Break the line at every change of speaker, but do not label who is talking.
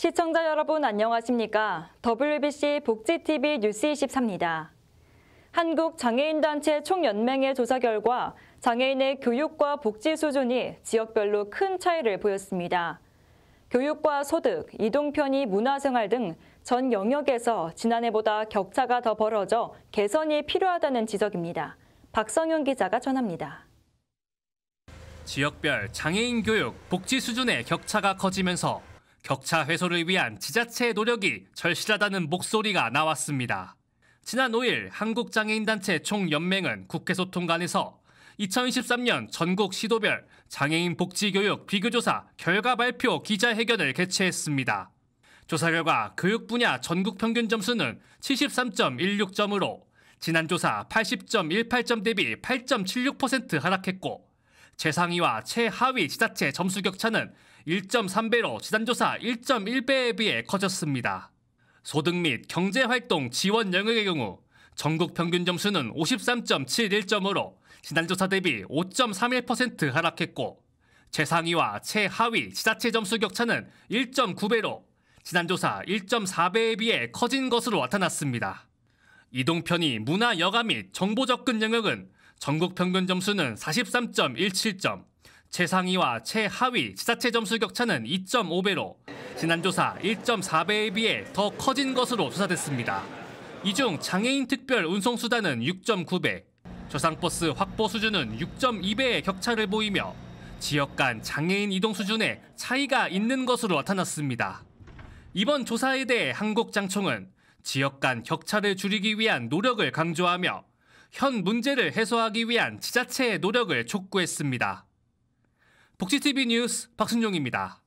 시청자 여러분 안녕하십니까? WBC 복지TV 뉴스24입니다. 한국장애인단체 총연맹의 조사 결과 장애인의 교육과 복지 수준이 지역별로 큰 차이를 보였습니다. 교육과 소득, 이동편의 문화생활 등 전 영역에서 지난해보다 격차가 더 벌어져 개선이 필요하다는 지적입니다. 박성윤 기자가 전합니다.
지역별 장애인 교육, 복지 수준의 격차가 커지면서 격차 해소를 위한 지자체의 노력이 절실하다는 목소리가 나왔습니다. 지난 5일 한국장애인단체 총연맹은 국회 소통관에서 2023년 전국 시도별 장애인 복지교육 비교조사 결과 발표 기자회견을 개최했습니다. 조사 결과 교육 분야 전국 평균 점수는 73.16점으로 지난 조사 80.18점 대비 8.76% 하락했고 최상위와 최하위 지자체 점수 격차는 1.3배로 지난조사 1.1배에 비해 커졌습니다. 소득 및 경제활동 지원 영역의 경우 전국 평균 점수는 53.71점으로 지난조사 대비 5.31% 하락했고 최상위와 최하위 지자체 점수 격차는 1.9배로 지난조사 1.4배에 비해 커진 것으로 나타났습니다. 이동편이 문화 여가 및 정보 접근 영역은 전국 평균 점수는 43.17점, 최상위와 최하위 지자체 점수 격차는 2.5배로 지난 조사 1.4배에 비해 더 커진 것으로 조사됐습니다. 이 중 장애인 특별 운송수단은 6.9배, 조상버스 확보 수준은 6.2배의 격차를 보이며 지역 간 장애인 이동 수준에 차이가 있는 것으로 나타났습니다. 이번 조사에 대해 한국장총은 지역 간 격차를 줄이기 위한 노력을 강조하며 현 문제를 해소하기 위한 지자체의 노력을 촉구했습니다. 복지TV 뉴스 박순종입니다.